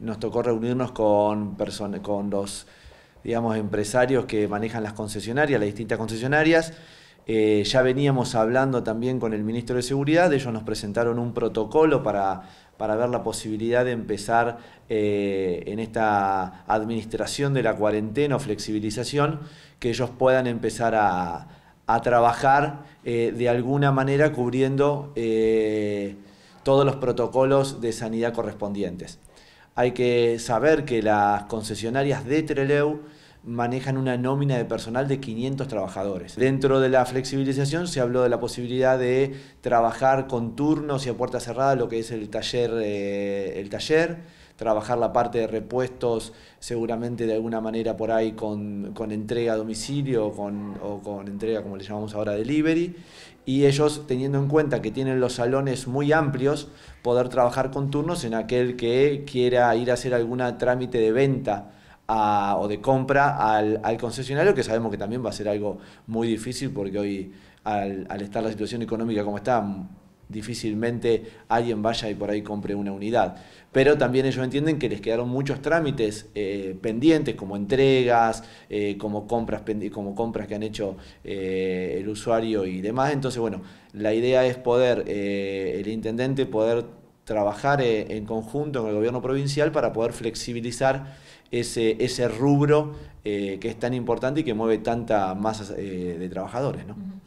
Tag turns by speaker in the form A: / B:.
A: nos tocó reunirnos con, con los digamos, empresarios que manejan las concesionarias, las distintas concesionarias. Eh, ya veníamos hablando también con el ministro de Seguridad, ellos nos presentaron un protocolo para, ver la posibilidad de empezar eh, en esta administración de la cuarentena o flexibilización, que ellos puedan empezar a, trabajar eh, de alguna manera cubriendo todos los protocolos de sanidad correspondientes. Hay que saber que las concesionarias de Treleu manejan una nómina de personal de 500 trabajadores. Dentro de la flexibilización se habló de la posibilidad de trabajar con turnos y a puerta cerrada lo que es el taller, eh, el taller trabajar la parte de repuestos seguramente de alguna manera por ahí con, entrega a domicilio o con entrega como le llamamos ahora delivery y ellos teniendo en cuenta que tienen los salones muy amplios, poder trabajar con turnos en aquel que quiera ir a hacer algún trámite de venta o de compra al, al, concesionario, que sabemos que también va a ser algo muy difícil porque hoy al, al estar la situación económica como está, difícilmente alguien vaya y por ahí compre una unidad. Pero también ellos entienden que les quedaron muchos trámites eh, pendientes, como entregas, eh, como, compras, como compras que han hecho eh, el usuario y demás. Entonces, bueno, la idea es poder, el intendente, poder trabajar en conjunto con el gobierno provincial para poder flexibilizar ese, ese rubro que es tan importante y que mueve tanta masa de trabajadores. ¿no?